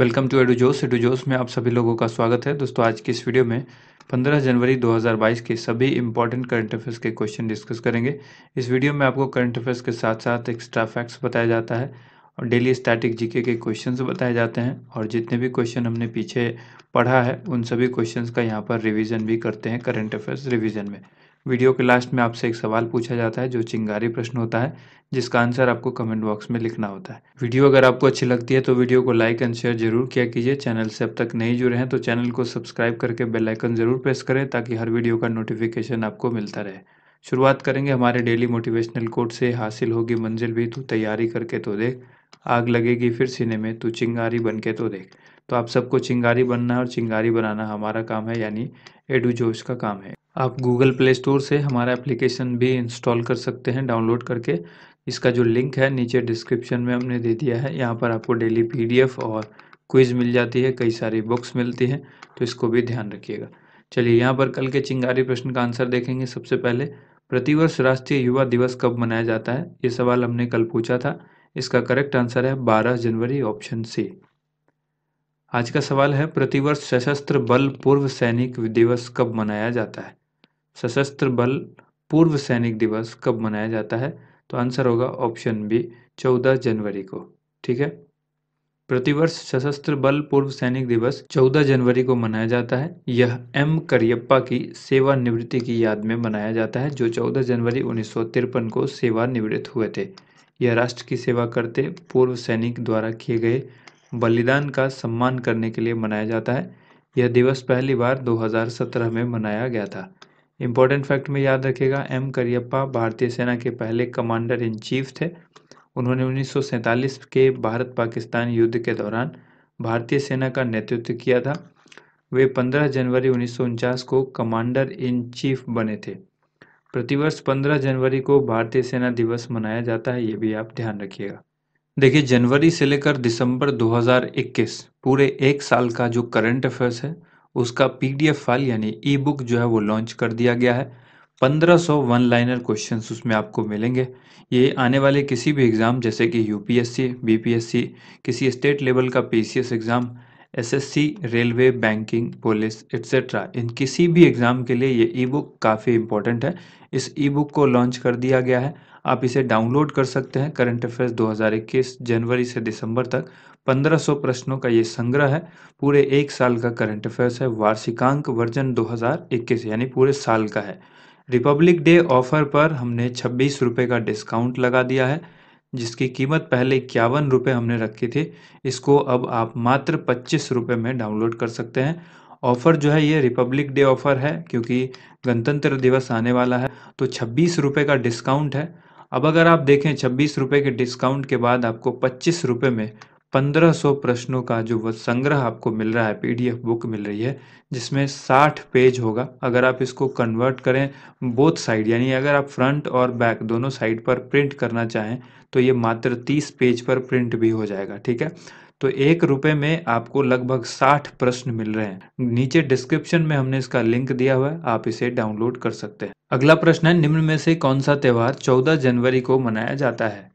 welcome to एडुजोस एडुजोस में आप सभी लोगों का स्वागत है दोस्तों आज की इस वीडियो में 15 जनवरी 2022 के सभी इंपॉर्टेंट करंट अफेयर्स के क्वेश्चन डिस्कस करेंगे इस वीडियो में आपको करंट अफेयर्स के साथ साथ एक्स्ट्रा फैक्ट्स बताया जाता है और डेली स्टैटिक जीके के क्वेश्चन बताए जाते हैं और जितने भी क्वेश्चन हमने पीछे पढ़ा है उन सभी क्वेश्चन का यहाँ पर रिविज़न भी करते हैं करंट अफेयर्स रिविज़न में वीडियो के लास्ट में आपसे एक सवाल पूछा जाता है जो चिंगारी प्रश्न होता है जिसका आंसर आपको कमेंट बॉक्स में लिखना होता है वीडियो अगर आपको अच्छी लगती है तो वीडियो को लाइक एंड शेयर जरूर किया कीजिए चैनल से अब तक नहीं जुड़े हैं तो चैनल को सब्सक्राइब करके बेल आइकन जरूर प्रेस करें ताकि हर वीडियो का नोटिफिकेशन आपको मिलता रहे शुरुआत करेंगे हमारे डेली मोटिवेशनल कोर्ट से हासिल होगी मंजिल भी तू तैयारी करके तो देख आग लगेगी फिर सीने में तू चिंगारी बन के तो देख तो आप सबको चिंगारी बनना है और चिंगारी बनाना हमारा काम है यानी एडू जोश का काम है आप गूगल प्ले स्टोर से हमारा एप्लीकेशन भी इंस्टॉल कर सकते हैं डाउनलोड करके इसका जो लिंक है नीचे डिस्क्रिप्शन में हमने दे दिया है यहाँ पर आपको डेली पी और क्विज़ मिल जाती है कई सारी बुक्स मिलती हैं तो इसको भी ध्यान रखिएगा चलिए यहाँ पर कल के चिंगारी प्रश्न का आंसर देखेंगे सबसे पहले प्रतिवर्ष राष्ट्रीय युवा दिवस कब मनाया जाता है ये सवाल हमने कल पूछा था इसका करेक्ट आंसर है बारह जनवरी ऑप्शन सी आज का सवाल है प्रतिवर्ष सशस्त्र बल पूर्व सैनिक दिवस कब मनाया जाता है सशस्त्र बल पूर्व सैनिक दिवस कब मनाया जाता है तो आंसर होगा ऑप्शन बी चौदह जनवरी को ठीक है प्रतिवर्ष सशस्त्र बल पूर्व सैनिक दिवस 14 जनवरी को मनाया जाता है यह एम करियप्पा की सेवानिवृत्ति की याद में मनाया जाता है जो 14 जनवरी उन्नीस को सेवानिवृत्त हुए थे यह राष्ट्र की सेवा करते पूर्व सैनिक द्वारा किए गए बलिदान का सम्मान करने के लिए मनाया जाता है यह दिवस पहली बार 2017 में मनाया गया था इम्पोर्टेंट फैक्ट में याद रखेगा एम करियप्पा भारतीय सेना के पहले कमांडर इन चीफ थे उन्होंने उन्नीस के भारत पाकिस्तान युद्ध के दौरान भारतीय सेना का नेतृत्व किया था वे 15 जनवरी उन्नीस को कमांडर इन चीफ बने थे प्रतिवर्ष 15 जनवरी को भारतीय सेना दिवस मनाया जाता है ये भी आप ध्यान रखिएगा देखिए जनवरी से लेकर दिसंबर 2021 पूरे एक साल का जो करंट अफेयर्स है उसका पीडीएफ फाइल यानी ई बुक जो है वो लॉन्च कर दिया गया है 1500 वन लाइनर क्वेश्चन उसमें आपको मिलेंगे ये आने वाले किसी भी एग्ज़ाम जैसे कि यूपीएससी बीपीएससी किसी स्टेट लेवल का PCS exam SSC railway banking police etcetera इन किसी भी एग्ज़ाम के लिए ये ई बुक काफ़ी इंपॉर्टेंट है इस ई बुक को लॉन्च कर दिया गया है आप इसे डाउनलोड कर सकते हैं करंट अफेयर्स 2021 जनवरी से दिसंबर तक 1500 प्रश्नों का ये संग्रह है पूरे एक साल का करंट अफेयर्स है वार्षिकांक वर्जन 2021 यानी पूरे साल का है रिपब्लिक डे ऑफर पर हमने छब्बीस रुपये का डिस्काउंट लगा दिया है जिसकी कीमत पहले इक्यावन रुपये हमने रखी थी इसको अब आप मात्र पच्चीस रुपये में डाउनलोड कर सकते हैं ऑफ़र जो है ये रिपब्लिक डे ऑफ़र है क्योंकि गणतंत्र दिवस आने वाला है तो छब्बीस रुपये का डिस्काउंट है अब अगर आप देखें छब्बीस रुपये के डिस्काउंट के बाद आपको पच्चीस रुपये में पंद्रह सौ प्रश्नों का जो वह संग्रह आपको मिल रहा है पीडीएफ बुक मिल रही है जिसमें साठ पेज होगा अगर आप इसको कन्वर्ट करें बोथ साइड यानी अगर आप फ्रंट और बैक दोनों साइड पर प्रिंट करना चाहें तो ये मात्र तीस पेज पर प्रिंट भी हो जाएगा ठीक है तो एक रुपये में आपको लगभग साठ प्रश्न मिल रहे हैं नीचे डिस्क्रिप्शन में हमने इसका लिंक दिया हुआ है आप इसे डाउनलोड कर सकते हैं अगला प्रश्न है निम्न में से कौन सा त्यौहार चौदह जनवरी को मनाया जाता है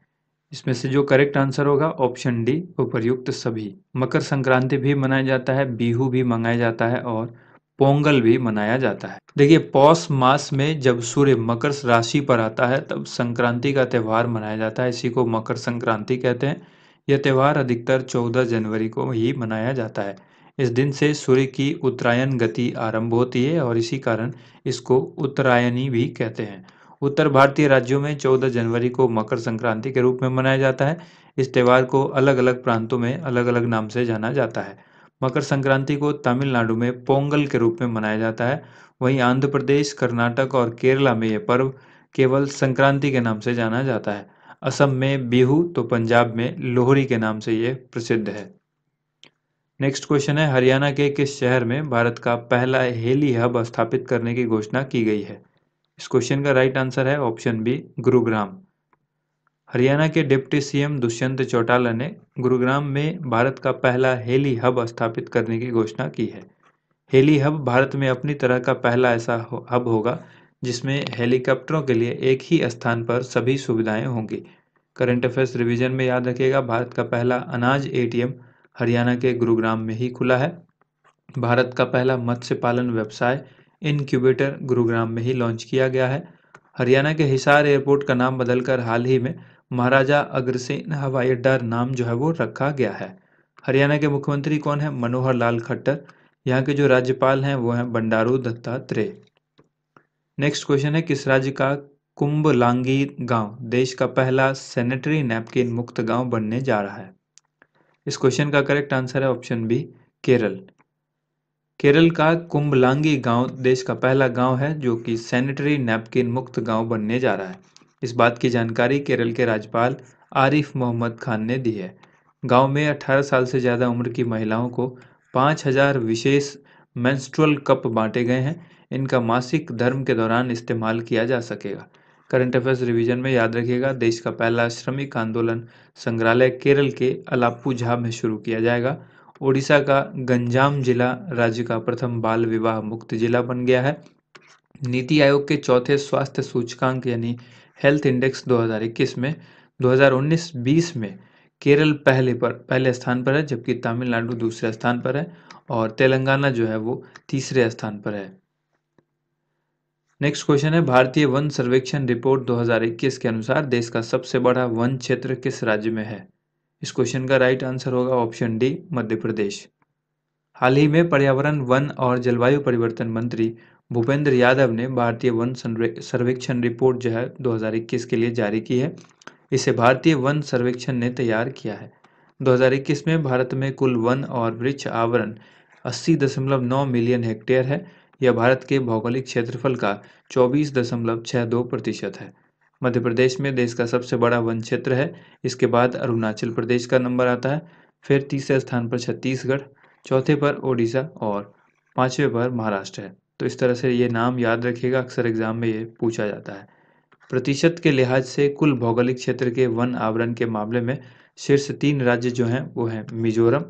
इसमें से जो करेक्ट आंसर होगा ऑप्शन डी उपयुक्त सभी मकर संक्रांति भी मनाया जाता है बिहू भी मनाया जाता है और पोंगल भी मनाया जाता है देखिए पौष मास में जब सूर्य मकर राशि पर आता है तब संक्रांति का त्यौहार मनाया जाता है इसी को मकर संक्रांति कहते हैं यह त्यौहार अधिकतर 14 जनवरी को ही मनाया जाता है इस दिन से सूर्य की उत्तरायण गति आरंभ होती है और इसी कारण इसको उत्तरायणी भी कहते हैं उत्तर भारतीय राज्यों में 14 जनवरी को मकर संक्रांति के रूप में मनाया जाता है इस त्यौहार को अलग अलग प्रांतों में अलग अलग नाम से जाना जाता है मकर संक्रांति को तमिलनाडु में पोंगल के रूप में मनाया जाता है वहीं आंध्र प्रदेश कर्नाटक और केरला में यह पर्व केवल संक्रांति के नाम से जाना जाता है असम में बिहू तो पंजाब में लोहरी के नाम से ये प्रसिद्ध है नेक्स्ट क्वेश्चन है हरियाणा के किस शहर में भारत का पहला हेली हब स्थापित करने की घोषणा की गई है इस क्वेश्चन का राइट आंसर है ऑप्शन बी गुरुग्राम हरियाणा के डिप्टी सीएम दुष्यंत चौटाला ने गुरुग्राम में भारत का पहला हेली हब स्थापित करने की घोषणा की है हेली हब भारत में अपनी तरह का पहला ऐसा हब होगा जिसमें हेलीकॉप्टरों के लिए एक ही स्थान पर सभी सुविधाएं होंगी करंट अफेयर्स रिवीजन में याद रखिएगा भारत का पहला अनाज एटीएम हरियाणा के गुरुग्राम में ही खुला है भारत का पहला मत्स्य पालन व्यवसाय इनक्यूबेटर गुरुग्राम में ही लॉन्च किया गया है हरियाणा के हिसार एयरपोर्ट का नाम बदलकर हाल ही में महाराजा अग्रसेन हवाई अड्डा नाम जो है वो रखा गया है हरियाणा के मुख्यमंत्री कौन है मनोहर लाल खट्टर यहाँ के जो राज्यपाल हैं वो हैं बंडारू दत्तात्रेय नेक्स्ट क्वेश्चन है किस राज्य का लांगी गांव देश का पहला सेनेटरी नैपकिन मुक्त गांव बनने जा रहा है इस क्वेश्चन का करेक्ट आंसर है ऑप्शन बी केरल केरल का कुम्बलांगी गांव देश का पहला गांव है जो कि सैनिटरी नैपकिन मुक्त गांव बनने जा रहा है इस बात की जानकारी केरल के राज्यपाल आरिफ मोहम्मद खान ने दी है गांव में 18 साल से ज़्यादा उम्र की महिलाओं को 5000 विशेष मेंस्ट्रुअल कप बांटे गए हैं इनका मासिक धर्म के दौरान इस्तेमाल किया जा सकेगा करंट अफेयर्स रिवीजन में याद रखिएगा देश का पहला श्रमिक आंदोलन संग्रहालय केरल के झा में शुरू किया जाएगा ओडिशा का गंजाम जिला राज्य का प्रथम बाल विवाह मुक्त जिला बन गया है नीति आयोग के चौथे स्वास्थ्य सूचकांक यानी हेल्थ इंडेक्स 2021 में 2019-20 में केरल पहले पर पहले स्थान पर है जबकि तमिलनाडु दूसरे स्थान पर है और तेलंगाना जो है वो तीसरे स्थान पर है नेक्स्ट क्वेश्चन है भारतीय वन सर्वेक्षण रिपोर्ट 2021 के अनुसार देश का सबसे बड़ा वन क्षेत्र किस राज्य में है इस क्वेश्चन का राइट आंसर होगा ऑप्शन डी मध्य प्रदेश हाल ही में पर्यावरण वन और जलवायु परिवर्तन मंत्री भूपेंद्र यादव ने भारतीय वन सर्वेक्षण रिपोर्ट जो है दो के लिए जारी की है इसे भारतीय वन सर्वेक्षण ने तैयार किया है 2021 में भारत में कुल वन और वृक्ष आवरण 80.9 मिलियन हेक्टेयर है यह भारत के भौगोलिक क्षेत्रफल का 24.62 प्रतिशत है मध्य प्रदेश में देश का सबसे बड़ा वन क्षेत्र है इसके बाद अरुणाचल प्रदेश का नंबर आता है फिर तीसरे स्थान पर छत्तीसगढ़ चौथे पर ओडिशा और पाँचवें पर महाराष्ट्र है तो इस तरह से ये नाम याद रखिएगा अक्सर एग्जाम में ये पूछा जाता है प्रतिशत के लिहाज से कुल भौगोलिक क्षेत्र के वन आवरण के मामले में शीर्ष तीन राज्य जो हैं वो हैं मिजोरम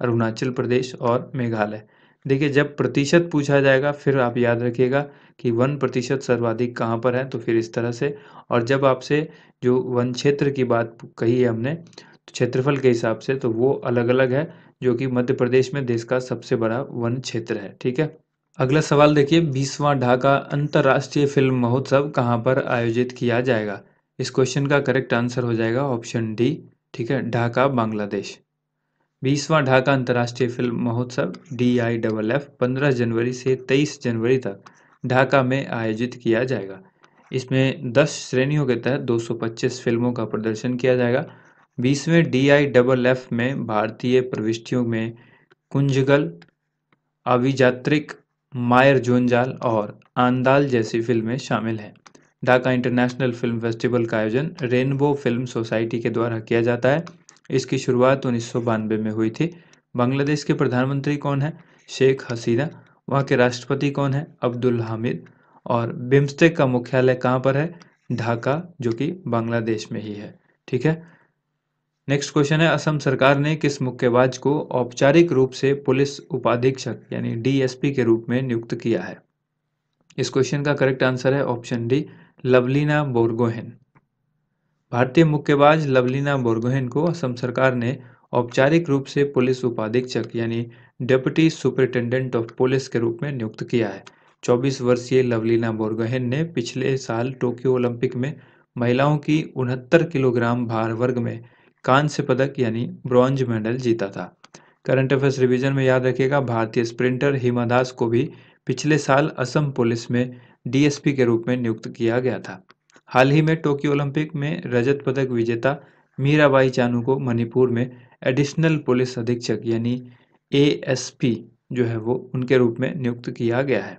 अरुणाचल प्रदेश और मेघालय देखिए जब प्रतिशत पूछा जाएगा फिर आप याद रखिएगा कि वन प्रतिशत सर्वाधिक कहाँ पर है तो फिर इस तरह से और जब आपसे जो वन क्षेत्र की बात कही है हमने तो क्षेत्रफल के हिसाब से तो वो अलग अलग है जो कि मध्य प्रदेश में देश का सबसे बड़ा वन क्षेत्र है ठीक है अगला सवाल देखिए बीसवां ढाका अंतर्राष्ट्रीय फिल्म महोत्सव कहाँ पर आयोजित किया जाएगा इस क्वेश्चन का करेक्ट आंसर हो जाएगा ऑप्शन डी ठीक है ढाका बांग्लादेश बीसवां ढाका अंतर्राष्ट्रीय फिल्म महोत्सव डी आई डबल एफ पंद्रह जनवरी से तेईस जनवरी तक ढाका में आयोजित किया जाएगा इसमें दस श्रेणियों के तहत 225 फिल्मों का प्रदर्शन किया जाएगा बीसवें डी आई डबल एफ में भारतीय प्रविष्टियों में कुंजगल अभिजात्रिक मायर जोनजाल और आंदाल जैसी फिल्में शामिल हैं ढाका इंटरनेशनल फिल्म फेस्टिवल का आयोजन रेनबो फिल्म सोसाइटी के द्वारा किया जाता है इसकी शुरुआत उन्नीस में हुई थी बांग्लादेश के प्रधानमंत्री कौन है शेख हसीना वहाँ के राष्ट्रपति कौन है अब्दुल हामिद और बिम्स्टेक का मुख्यालय कहाँ पर है ढाका जो कि बांग्लादेश में ही है ठीक है नेक्स्ट क्वेश्चन है असम सरकार ने किस मुक्केबाज को औपचारिक रूप से पुलिस उपाधीक्षक यानी डीएसपी के रूप में नियुक्त किया है इस क्वेश्चन का करेक्ट आंसर है ऑप्शन डी लवलीना बोरगोहेन भारतीय मुक्केबाज लवलीना बोरगोहेन को असम सरकार ने औपचारिक रूप से पुलिस उपाधीक्षक यानी डेप्यूटी सुपरिटेंडेंट ऑफ पुलिस के रूप में नियुक्त किया है 24 वर्षीय लवलीना बोरगोहेन ने पिछले साल टोक्यो ओलंपिक में महिलाओं की उनहत्तर किलोग्राम भार वर्ग में कांस्य पदक यानी ब्रॉन्ज मेडल जीता था करंट अफेयर्स रिवीजन में याद रखिएगा भारतीय स्प्रिंटर हिमा दास को भी पिछले साल असम पुलिस में डीएसपी के रूप में नियुक्त किया गया था हाल ही में टोक्यो ओलंपिक में रजत पदक विजेता मीराबाई चानू को मणिपुर में एडिशनल पुलिस अधीक्षक यानी एएसपी जो है वो उनके रूप में नियुक्त किया गया है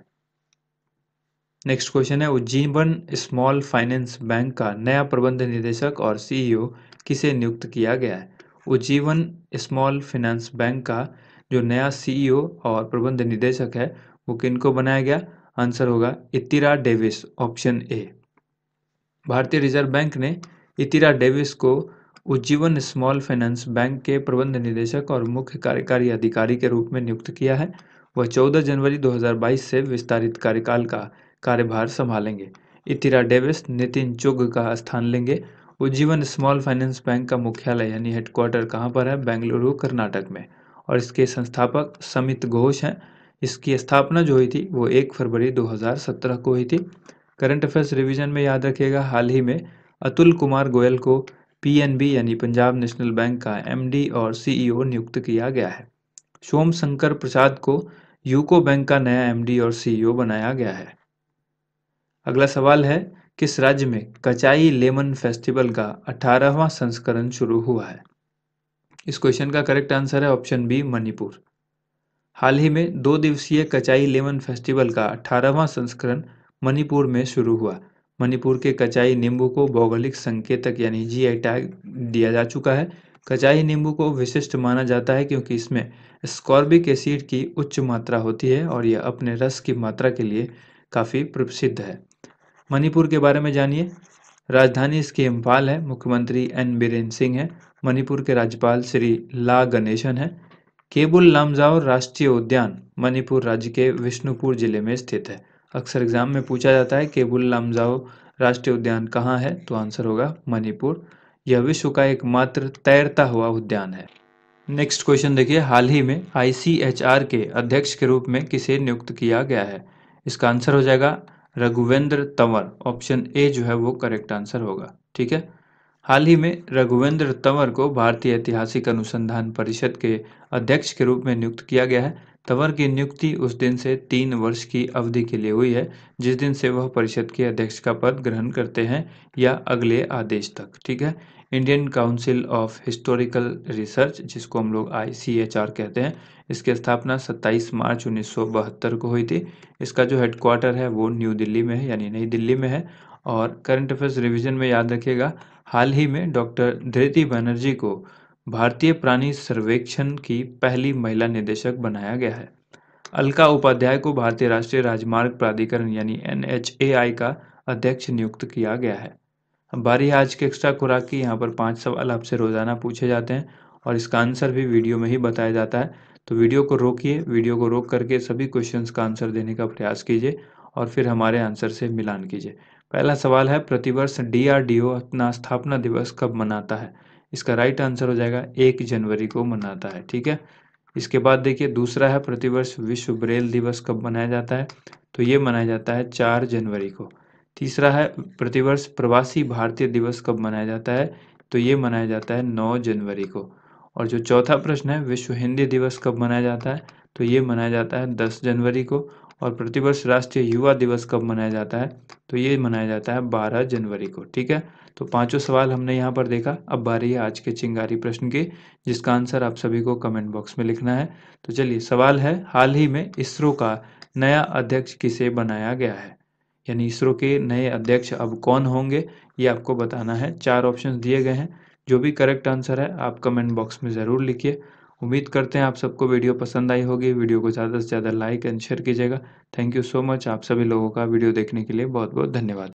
नेक्स्ट क्वेश्चन है उज्जीवन स्मॉल फाइनेंस बैंक का नया प्रबंध निदेशक और सीईओ e किसे नियुक्त किया गया है उज्जीवन स्मॉल फाइनेंस बैंक का जो नया सीईओ e और प्रबंध निदेशक है वो किनको बनाया गया आंसर होगा इतिरा डेविस ऑप्शन ए भारतीय रिजर्व बैंक ने इतिरा डेविस को उज्जीवन स्मॉल फाइनेंस बैंक के प्रबंध निदेशक और मुख्य कार्यकारी अधिकारी के रूप में नियुक्त किया है वह 14 जनवरी 2022 से विस्तारित कार्यकाल का कार्यभार संभालेंगे इतिरा डेविस नितिन चुग का स्थान लेंगे उज्जीवन स्मॉल फाइनेंस बैंक का मुख्यालय यानी हेडक्वार्टर कहाँ पर है बेंगलुरु कर्नाटक में और इसके संस्थापक समित घोष हैं इसकी स्थापना जो हुई थी वो एक फरवरी 2017 को हुई थी करंट अफेयर्स रिवीजन में याद रखिएगा हाल ही में अतुल कुमार गोयल को पीएनबी यानी पंजाब नेशनल बैंक का एमडी और सीईओ e नियुक्त किया गया है सोम शंकर प्रसाद को यूको बैंक का नया एमडी और सीईओ e बनाया गया है अगला सवाल है किस राज्य में कचाई लेमन फेस्टिवल का अठारहवा संस्करण शुरू हुआ है इस क्वेश्चन का करेक्ट आंसर है ऑप्शन बी मणिपुर हाल ही में दो दिवसीय कचाई लेमन फेस्टिवल का अठारहवां संस्करण मणिपुर में शुरू हुआ मणिपुर के कचाई नींबू को भौगोलिक संकेतक यानी जी आई टैग दिया जा चुका है कचाई नींबू को विशिष्ट माना जाता है क्योंकि इसमें स्कॉर्बिक एसिड की उच्च मात्रा होती है और यह अपने रस की मात्रा के लिए काफ़ी प्रसिद्ध है मणिपुर के बारे में जानिए राजधानी इसकी इम्फाल है मुख्यमंत्री एन बीरेन सिंह है मणिपुर के राज्यपाल श्री ला गणेशन है केबुल लामजाओ राष्ट्रीय उद्यान मणिपुर राज्य के विष्णुपुर जिले में स्थित है अक्सर एग्जाम में पूछा जाता है केबुल लामजाओ राष्ट्रीय उद्यान कहाँ है तो आंसर होगा मणिपुर यह विश्व का एकमात्र तैरता हुआ उद्यान है नेक्स्ट क्वेश्चन देखिए हाल ही में आई के अध्यक्ष के रूप में किसे नियुक्त किया गया है इसका आंसर हो जाएगा रघुवेंद्र तंवर ऑप्शन ए जो है वो करेक्ट आंसर होगा ठीक है हाल ही में रघुवेंद्र तंवर को भारतीय ऐतिहासिक अनुसंधान परिषद के अध्यक्ष के रूप में नियुक्त किया गया है तंवर की नियुक्ति उस दिन से तीन वर्ष की अवधि के लिए हुई है जिस दिन से वह परिषद के अध्यक्ष का पद ग्रहण करते हैं या अगले आदेश तक ठीक है Indian Council of Historical Research जिसको हम लोग आई कहते हैं इसकी स्थापना 27 मार्च 1972 को हुई थी इसका जो हेडक्वार्टर है वो न्यू दिल्ली में है यानी नई दिल्ली में है और करंट अफेयर्स रिविजन में याद रखिएगा हाल ही में डॉक्टर धृति बनर्जी को भारतीय प्राणी सर्वेक्षण की पहली महिला निदेशक बनाया गया है अलका उपाध्याय को भारतीय राष्ट्रीय राजमार्ग प्राधिकरण यानी एन का अध्यक्ष नियुक्त किया गया है बारी आज के एक्स्ट्रा खुराक की यहाँ पर पाँच सवाल आपसे रोजाना पूछे जाते हैं और इसका आंसर भी वीडियो में ही बताया जाता है तो वीडियो को रोकिए वीडियो को रोक करके सभी क्वेश्चन का आंसर देने का प्रयास कीजिए और फिर हमारे आंसर से मिलान कीजिए पहला सवाल है प्रतिवर्ष डीआरडीओ अपना स्थापना दिवस कब मनाता है इसका राइट आंसर हो जाएगा एक जनवरी को मनाता है ठीक है इसके बाद देखिए दूसरा है प्रतिवर्ष विश्व ब्रेल दिवस कब मनाया जाता है तो ये मनाया जाता है चार जनवरी को तीसरा है प्रतिवर्ष प्रवासी भारतीय दिवस कब मनाया जाता है तो ये मनाया जाता है नौ जनवरी को और जो चौथा प्रश्न है विश्व हिंदी दिवस कब मनाया जाता है तो ये मनाया जाता है दस जनवरी को और प्रतिवर्ष राष्ट्रीय युवा दिवस कब मनाया जाता है तो ये मनाया जाता है 12 जनवरी को ठीक है तो पांचों सवाल हमने यहाँ पर देखा अब बारी है आज के चिंगारी प्रश्न के जिसका आंसर आप सभी को कमेंट बॉक्स में लिखना है तो चलिए सवाल है हाल ही में इसरो का नया अध्यक्ष किसे बनाया गया है यानी इसरो के नए अध्यक्ष अब कौन होंगे ये आपको बताना है चार ऑप्शन दिए गए हैं जो भी करेक्ट आंसर है आप कमेंट बॉक्स में ज़रूर लिखिए उम्मीद करते हैं आप सबको वीडियो पसंद आई होगी वीडियो को ज़्यादा से ज़्यादा लाइक एंड शेयर कीजिएगा थैंक यू सो मच आप सभी लोगों का वीडियो देखने के लिए बहुत बहुत धन्यवाद